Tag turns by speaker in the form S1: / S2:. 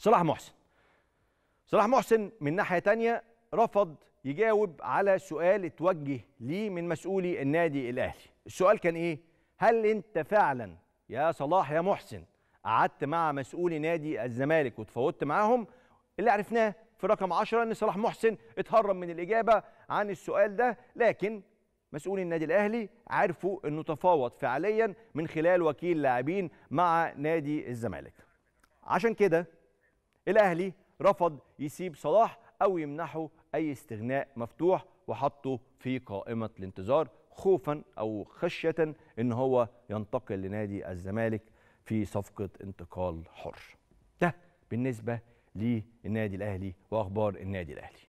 S1: صلاح محسن صلاح محسن من ناحيه تانية رفض يجاوب على سؤال اتوجه ليه من مسؤولي النادي الاهلي السؤال كان ايه هل انت فعلا يا صلاح يا محسن قعدت مع مسؤولي نادي الزمالك وتفاوضت معاهم اللي عرفناه في رقم 10 ان صلاح محسن اتهرب من الاجابه عن السؤال ده لكن مسؤولي النادي الاهلي عرفوا انه تفاوض فعليا من خلال وكيل لاعبين مع نادي الزمالك عشان كده الاهلي رفض يسيب صلاح او يمنحه اي استغناء مفتوح وحطه في قائمه الانتظار خوفا او خشيه ان هو ينتقل لنادي الزمالك في صفقه انتقال حر ده بالنسبه للنادي الاهلي واخبار النادي الاهلي